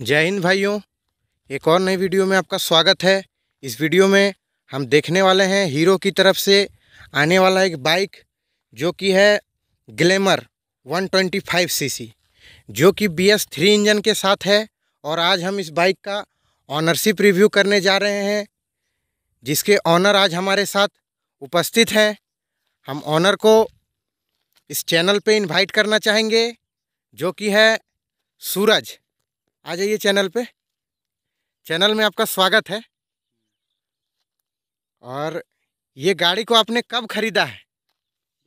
जय हिंद भाइयों एक और नई वीडियो में आपका स्वागत है इस वीडियो में हम देखने वाले हैं हीरो की तरफ से आने वाला एक बाइक जो कि है ग्लैमर 125 सीसी जो कि बी एस थ्री इंजन के साथ है और आज हम इस बाइक का ऑनरशिप रिव्यू करने जा रहे हैं जिसके ऑनर आज हमारे साथ उपस्थित हैं हम ऑनर को इस चैनल पे इनवाइट करना चाहेंगे जो कि है सूरज आ जाइए चैनल पे चैनल में आपका स्वागत है और ये गाड़ी को आपने कब खरीदा है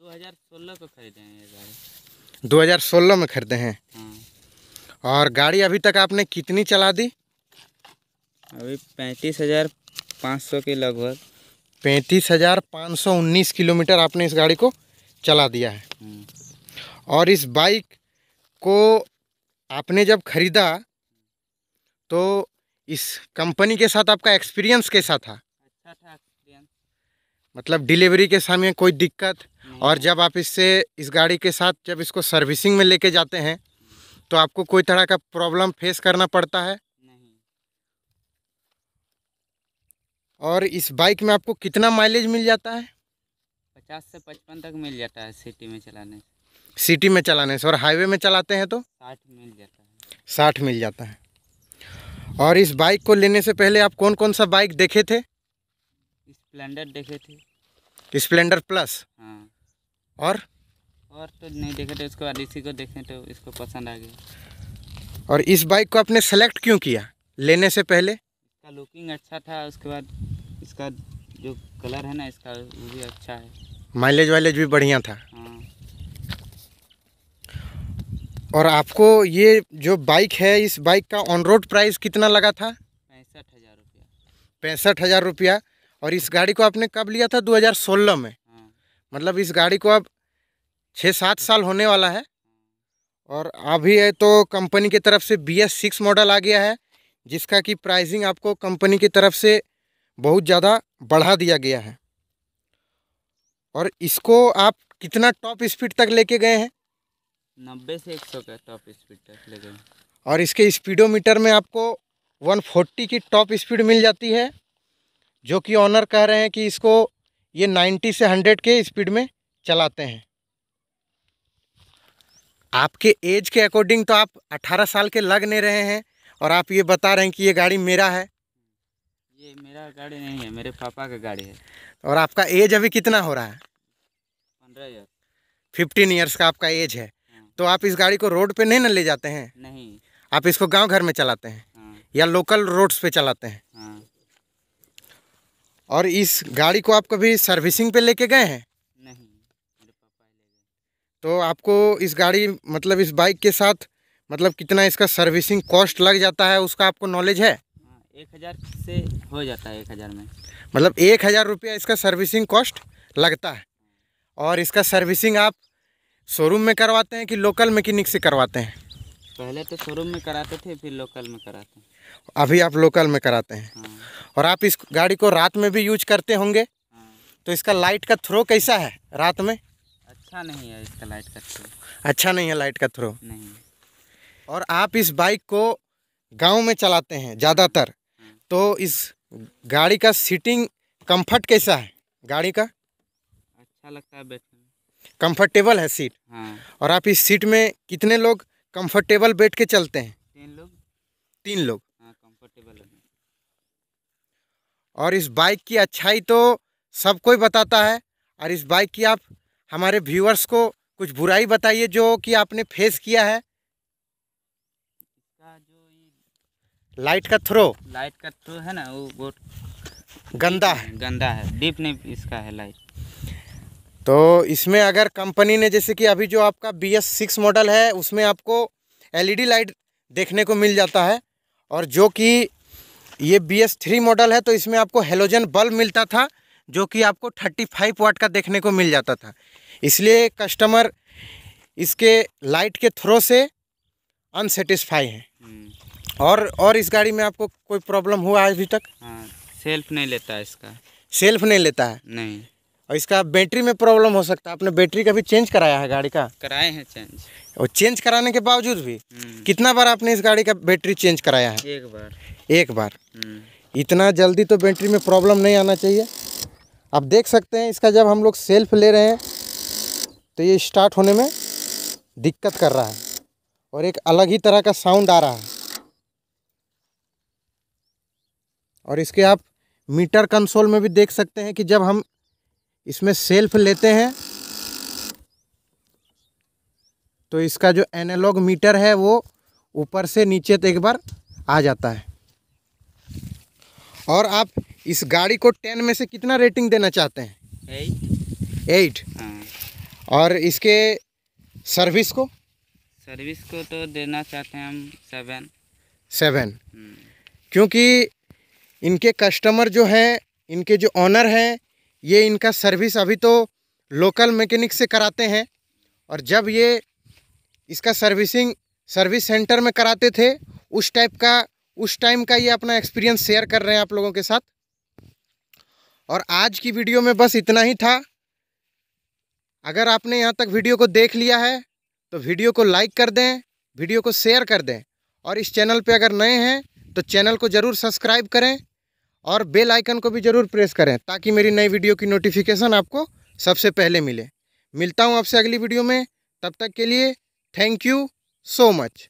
2016 को खरीदे हैं ये गाड़ी 2016 में खरीदे हैं हाँ। और गाड़ी अभी तक आपने कितनी चला दी अभी पैंतीस हज़ार पाँच सौ के लगभग पैंतीस हज़ार पाँच सौ उन्नीस किलोमीटर आपने इस गाड़ी को चला दिया है हाँ। और इस बाइक को आपने जब ख़रीदा तो इस कंपनी के साथ आपका एक्सपीरियंस कैसा था अच्छा था एक्सपीरियंस मतलब डिलीवरी के समय कोई दिक्कत और जब आप इससे इस गाड़ी के साथ जब इसको सर्विसिंग में लेके जाते हैं तो आपको कोई तरह का प्रॉब्लम फेस करना पड़ता है नहीं। और इस बाइक में आपको कितना माइलेज मिल जाता है पचास से पचपन तक मिल जाता है सिटी में चलाने से सिटी में चलाने से और हाईवे में चलाते हैं तो साठ मिल जाता है साठ मिल जाता है और इस बाइक को लेने से पहले आप कौन कौन सा बाइक देखे थे स्प्लेंडर देखे थे स्प्लेंडर प्लस हाँ और और तो नहीं देखे थे उसके बाद इसी को देखें तो इसको पसंद आ गया और इस बाइक को आपने सेलेक्ट क्यों किया लेने से पहले इसका लुकिंग अच्छा था उसके बाद इसका जो कलर है ना इसका वो भी अच्छा है माइलेज वाइलेज भी बढ़िया था और आपको ये जो बाइक है इस बाइक का ऑन रोड प्राइस कितना लगा था पैंसठ हज़ार रुपया पैंसठ हज़ार रुपया और इस गाड़ी को आपने कब लिया था 2016 में हाँ। मतलब इस गाड़ी को अब छः सात साल होने वाला है और अभी है तो कंपनी की तरफ से बी एस सिक्स मॉडल आ गया है जिसका कि प्राइसिंग आपको कंपनी की तरफ से बहुत ज़्यादा बढ़ा दिया गया है और इसको आप कितना टॉप स्पीड तक लेके गए हैं नब्बे से एक सौ का टॉप स्पीड तक लगेगा और इसके स्पीडोमीटर में आपको 140 की टॉप स्पीड मिल जाती है जो कि ऑनर कह रहे हैं कि इसको ये 90 से 100 के स्पीड में चलाते हैं आपके एज के अकॉर्डिंग तो आप 18 साल के लग नहीं रहे हैं और आप ये बता रहे हैं कि ये गाड़ी मेरा है ये मेरा गाड़ी नहीं है मेरे पापा का गाड़ी है और आपका एज अभी कितना हो रहा है पंद्रह ईयर फिफ्टीन ईयर्स का आपका एज है तो आप इस गाड़ी को रोड पे नहीं ना ले जाते हैं नहीं आप इसको गांव घर में चलाते हैं हाँ। या लोकल रोड्स पे चलाते हैं हाँ। और इस गाड़ी को आप कभी सर्विसिंग पे लेके गए हैं नहीं तो आपको इस गाड़ी मतलब इस बाइक के साथ मतलब कितना इसका सर्विसिंग कॉस्ट लग जाता है उसका आपको नॉलेज है हाँ, एक हज़ार से हो जाता है एक हज़ार में मतलब एक हज़ार रुपया इसका सर्विसिंग कॉस्ट लगता है और इसका सर्विसिंग आप शोरूम में करवाते हैं कि लोकल मैकेनिक से करवाते हैं पहले तो शोरूम में कराते थे फिर लोकल में कराते हैं अभी आप लोकल में कराते हैं हाँ। और आप इस गाड़ी को रात में भी यूज करते होंगे हाँ। तो इसका लाइट का थ्रो कैसा है रात में अच्छा नहीं है इसका लाइट का थ्रो अच्छा नहीं है लाइट का थ्रो नहीं और आप इस बाइक को गांव में चलाते हैं ज़्यादातर हाँ। तो इस गाड़ी का सीटिंग कम्फर्ट कैसा है गाड़ी का अच्छा लगता है बैठ कंफर्टेबल है सीट हाँ। और आप इस सीट में कितने लोग कंफर्टेबल बैठ के चलते हैं तीन लोग तीन लोग हाँ और इस बाइक की अच्छाई तो सब कोई बताता है और इस बाइक की आप हमारे व्यूअर्स को कुछ बुराई बताइए जो कि आपने फेस किया है लाइट का थ्रो लाइट का थ्रो है ना वो बहुत गंदा है गंदा है डीप नहीं इसका है लाइट तो इसमें अगर कंपनी ने जैसे कि अभी जो आपका बी एस सिक्स मॉडल है उसमें आपको एलईडी लाइट e देखने को मिल जाता है और जो कि ये बी एस थ्री मॉडल है तो इसमें आपको हेलोजन बल्ब मिलता था जो कि आपको थर्टी फाइव वाट का देखने को मिल जाता था इसलिए कस्टमर इसके लाइट के थ्रो से अनसेटिस्फाई हैं हम्म। और और इस गाड़ी में आपको कोई प्रॉब्लम हुआ है अभी तक हाँ, सेल्फ नहीं लेता है इसका सेल्फ नहीं लेता है नहीं और इसका बैटरी में प्रॉब्लम हो सकता है आपने बैटरी का भी चेंज कराया है गाड़ी का कराए हैं चेंज और चेंज कराने के बावजूद भी हम्म। कितना बार आपने इस गाड़ी का बैटरी चेंज कराया है एक बार एक बार हम्म। इतना जल्दी तो बैटरी में प्रॉब्लम नहीं आना चाहिए आप देख सकते हैं इसका जब हम लोग सेल्फ ले रहे हैं तो ये स्टार्ट होने में दिक्कत कर रहा है और एक अलग ही तरह का साउंड आ रहा है और इसके आप मीटर कंसोल में भी देख सकते हैं कि जब हम इसमें सेल्फ लेते हैं तो इसका जो एनालॉग मीटर है वो ऊपर से नीचे तक एक बार आ जाता है और आप इस गाड़ी को टेन में से कितना रेटिंग देना चाहते हैं एट एट हाँ। और इसके सर्विस को सर्विस को तो देना चाहते हैं हम सेवन सेवन हम्म। क्योंकि इनके कस्टमर जो हैं इनके जो ऑनर हैं ये इनका सर्विस अभी तो लोकल मैकेनिक से कराते हैं और जब ये इसका सर्विसिंग सर्विस सेंटर में कराते थे उस टाइप का उस टाइम का ये अपना एक्सपीरियंस शेयर कर रहे हैं आप लोगों के साथ और आज की वीडियो में बस इतना ही था अगर आपने यहाँ तक वीडियो को देख लिया है तो वीडियो को लाइक कर दें वीडियो को शेयर कर दें और इस चैनल पे अगर नए हैं तो चैनल को ज़रूर सब्सक्राइब करें और बेल आइकन को भी ज़रूर प्रेस करें ताकि मेरी नई वीडियो की नोटिफिकेशन आपको सबसे पहले मिले मिलता हूँ आपसे अगली वीडियो में तब तक के लिए थैंक यू सो मच